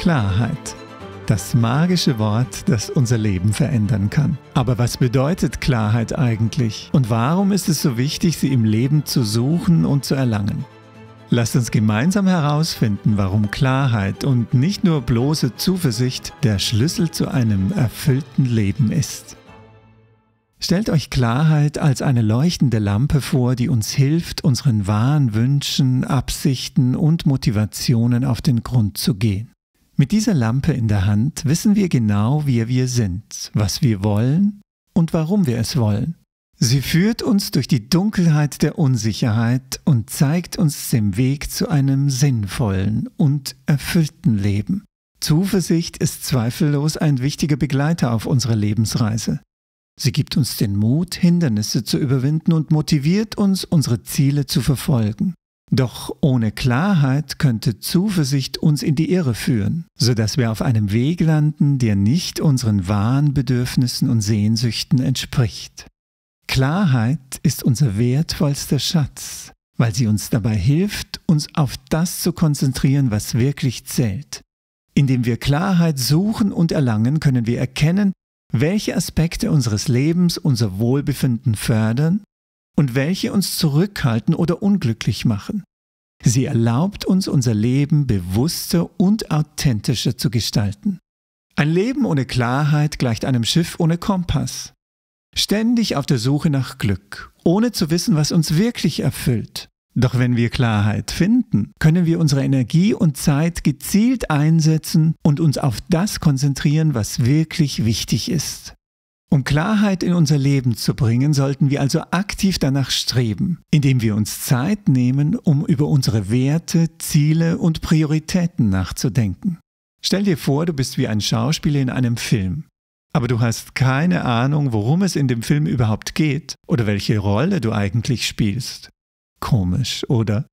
Klarheit. Das magische Wort, das unser Leben verändern kann. Aber was bedeutet Klarheit eigentlich? Und warum ist es so wichtig, sie im Leben zu suchen und zu erlangen? Lasst uns gemeinsam herausfinden, warum Klarheit und nicht nur bloße Zuversicht der Schlüssel zu einem erfüllten Leben ist. Stellt euch Klarheit als eine leuchtende Lampe vor, die uns hilft, unseren wahren Wünschen, Absichten und Motivationen auf den Grund zu gehen. Mit dieser Lampe in der Hand wissen wir genau, wer wir sind, was wir wollen und warum wir es wollen. Sie führt uns durch die Dunkelheit der Unsicherheit und zeigt uns den Weg zu einem sinnvollen und erfüllten Leben. Zuversicht ist zweifellos ein wichtiger Begleiter auf unserer Lebensreise. Sie gibt uns den Mut, Hindernisse zu überwinden und motiviert uns, unsere Ziele zu verfolgen. Doch ohne Klarheit könnte Zuversicht uns in die Irre führen, sodass wir auf einem Weg landen, der nicht unseren wahren Bedürfnissen und Sehnsüchten entspricht. Klarheit ist unser wertvollster Schatz, weil sie uns dabei hilft, uns auf das zu konzentrieren, was wirklich zählt. Indem wir Klarheit suchen und erlangen, können wir erkennen, welche Aspekte unseres Lebens unser Wohlbefinden fördern und welche uns zurückhalten oder unglücklich machen. Sie erlaubt uns, unser Leben bewusster und authentischer zu gestalten. Ein Leben ohne Klarheit gleicht einem Schiff ohne Kompass. Ständig auf der Suche nach Glück, ohne zu wissen, was uns wirklich erfüllt. Doch wenn wir Klarheit finden, können wir unsere Energie und Zeit gezielt einsetzen und uns auf das konzentrieren, was wirklich wichtig ist. Um Klarheit in unser Leben zu bringen, sollten wir also aktiv danach streben, indem wir uns Zeit nehmen, um über unsere Werte, Ziele und Prioritäten nachzudenken. Stell dir vor, du bist wie ein Schauspieler in einem Film, aber du hast keine Ahnung, worum es in dem Film überhaupt geht oder welche Rolle du eigentlich spielst. Komisch, oder?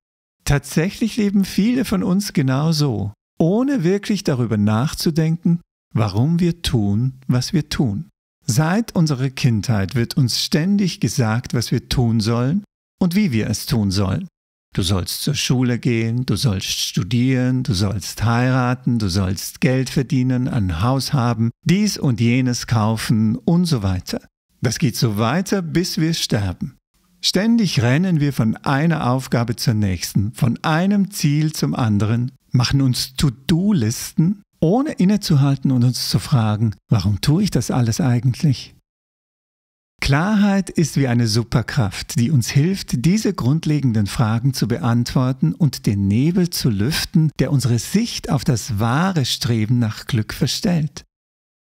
Tatsächlich leben viele von uns genau so, ohne wirklich darüber nachzudenken, warum wir tun, was wir tun. Seit unserer Kindheit wird uns ständig gesagt, was wir tun sollen und wie wir es tun sollen. Du sollst zur Schule gehen, du sollst studieren, du sollst heiraten, du sollst Geld verdienen, ein Haus haben, dies und jenes kaufen und so weiter. Das geht so weiter, bis wir sterben. Ständig rennen wir von einer Aufgabe zur nächsten, von einem Ziel zum anderen, machen uns To-Do-Listen ohne innezuhalten und uns zu fragen, warum tue ich das alles eigentlich? Klarheit ist wie eine Superkraft, die uns hilft, diese grundlegenden Fragen zu beantworten und den Nebel zu lüften, der unsere Sicht auf das wahre Streben nach Glück verstellt.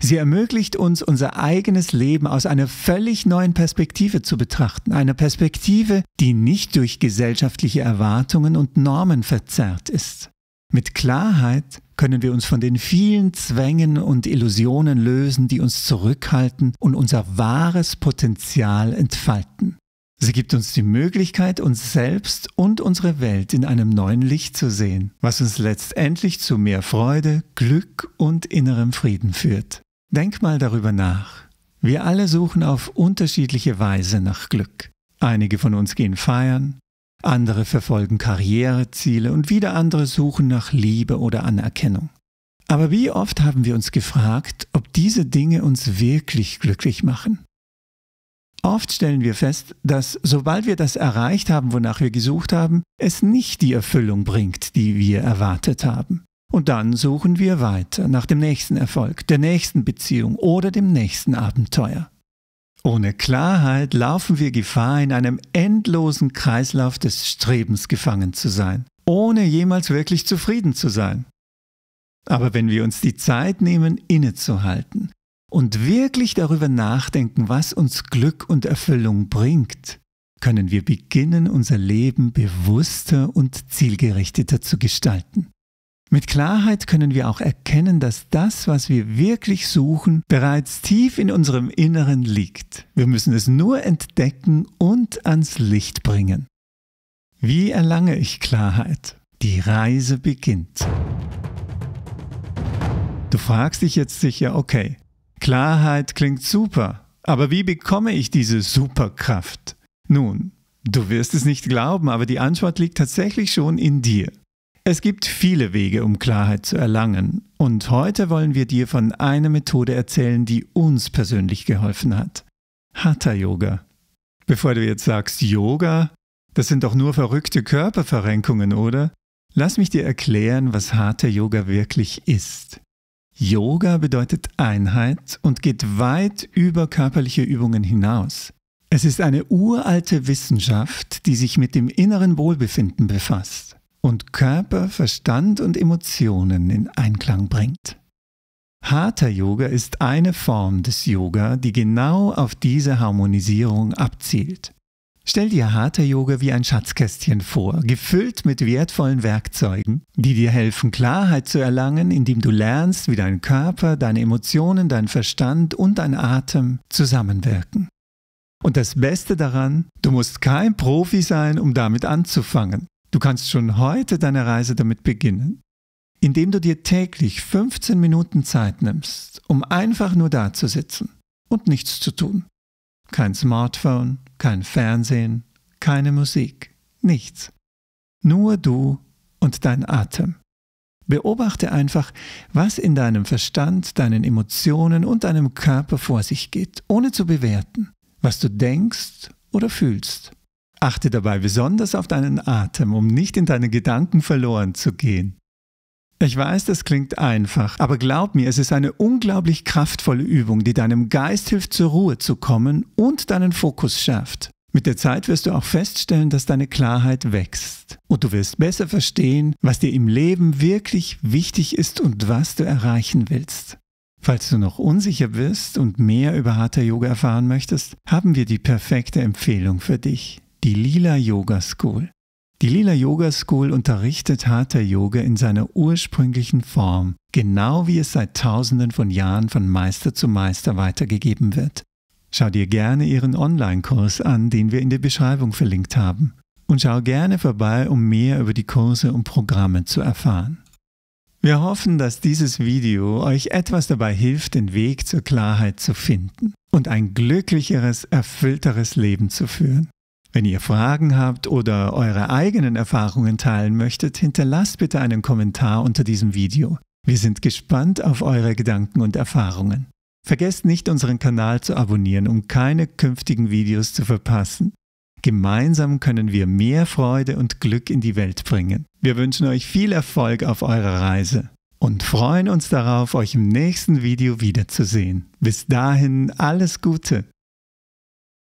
Sie ermöglicht uns, unser eigenes Leben aus einer völlig neuen Perspektive zu betrachten, einer Perspektive, die nicht durch gesellschaftliche Erwartungen und Normen verzerrt ist. Mit Klarheit können wir uns von den vielen Zwängen und Illusionen lösen, die uns zurückhalten und unser wahres Potenzial entfalten. Sie gibt uns die Möglichkeit, uns selbst und unsere Welt in einem neuen Licht zu sehen, was uns letztendlich zu mehr Freude, Glück und innerem Frieden führt. Denk mal darüber nach. Wir alle suchen auf unterschiedliche Weise nach Glück. Einige von uns gehen feiern, andere verfolgen Karriereziele und wieder andere suchen nach Liebe oder Anerkennung. Aber wie oft haben wir uns gefragt, ob diese Dinge uns wirklich glücklich machen? Oft stellen wir fest, dass sobald wir das erreicht haben, wonach wir gesucht haben, es nicht die Erfüllung bringt, die wir erwartet haben. Und dann suchen wir weiter nach dem nächsten Erfolg, der nächsten Beziehung oder dem nächsten Abenteuer. Ohne Klarheit laufen wir Gefahr, in einem endlosen Kreislauf des Strebens gefangen zu sein, ohne jemals wirklich zufrieden zu sein. Aber wenn wir uns die Zeit nehmen, innezuhalten und wirklich darüber nachdenken, was uns Glück und Erfüllung bringt, können wir beginnen, unser Leben bewusster und zielgerichteter zu gestalten. Mit Klarheit können wir auch erkennen, dass das, was wir wirklich suchen, bereits tief in unserem Inneren liegt. Wir müssen es nur entdecken und ans Licht bringen. Wie erlange ich Klarheit? Die Reise beginnt. Du fragst dich jetzt sicher, okay, Klarheit klingt super, aber wie bekomme ich diese Superkraft? Nun, du wirst es nicht glauben, aber die Antwort liegt tatsächlich schon in dir. Es gibt viele Wege, um Klarheit zu erlangen. Und heute wollen wir dir von einer Methode erzählen, die uns persönlich geholfen hat. Hatha Yoga. Bevor du jetzt sagst, Yoga, das sind doch nur verrückte Körperverrenkungen, oder? Lass mich dir erklären, was Hatha Yoga wirklich ist. Yoga bedeutet Einheit und geht weit über körperliche Übungen hinaus. Es ist eine uralte Wissenschaft, die sich mit dem inneren Wohlbefinden befasst und Körper, Verstand und Emotionen in Einklang bringt. Hatha Yoga ist eine Form des Yoga, die genau auf diese Harmonisierung abzielt. Stell dir Hatha Yoga wie ein Schatzkästchen vor, gefüllt mit wertvollen Werkzeugen, die dir helfen, Klarheit zu erlangen, indem du lernst, wie dein Körper, deine Emotionen, dein Verstand und dein Atem zusammenwirken. Und das Beste daran, du musst kein Profi sein, um damit anzufangen. Du kannst schon heute deine Reise damit beginnen, indem du dir täglich 15 Minuten Zeit nimmst, um einfach nur dazusitzen und nichts zu tun. Kein Smartphone, kein Fernsehen, keine Musik, nichts. Nur du und dein Atem. Beobachte einfach, was in deinem Verstand, deinen Emotionen und deinem Körper vor sich geht, ohne zu bewerten, was du denkst oder fühlst. Achte dabei besonders auf deinen Atem, um nicht in deinen Gedanken verloren zu gehen. Ich weiß, das klingt einfach, aber glaub mir, es ist eine unglaublich kraftvolle Übung, die deinem Geist hilft, zur Ruhe zu kommen und deinen Fokus schärft. Mit der Zeit wirst du auch feststellen, dass deine Klarheit wächst und du wirst besser verstehen, was dir im Leben wirklich wichtig ist und was du erreichen willst. Falls du noch unsicher bist und mehr über Hatha Yoga erfahren möchtest, haben wir die perfekte Empfehlung für dich die Lila Yoga School. Die Lila Yoga School unterrichtet Hatha Yoga in seiner ursprünglichen Form, genau wie es seit Tausenden von Jahren von Meister zu Meister weitergegeben wird. Schau dir gerne ihren Online-Kurs an, den wir in der Beschreibung verlinkt haben. Und schau gerne vorbei, um mehr über die Kurse und Programme zu erfahren. Wir hoffen, dass dieses Video euch etwas dabei hilft, den Weg zur Klarheit zu finden und ein glücklicheres, erfüllteres Leben zu führen. Wenn ihr Fragen habt oder eure eigenen Erfahrungen teilen möchtet, hinterlasst bitte einen Kommentar unter diesem Video. Wir sind gespannt auf eure Gedanken und Erfahrungen. Vergesst nicht, unseren Kanal zu abonnieren, um keine künftigen Videos zu verpassen. Gemeinsam können wir mehr Freude und Glück in die Welt bringen. Wir wünschen euch viel Erfolg auf eurer Reise und freuen uns darauf, euch im nächsten Video wiederzusehen. Bis dahin alles Gute!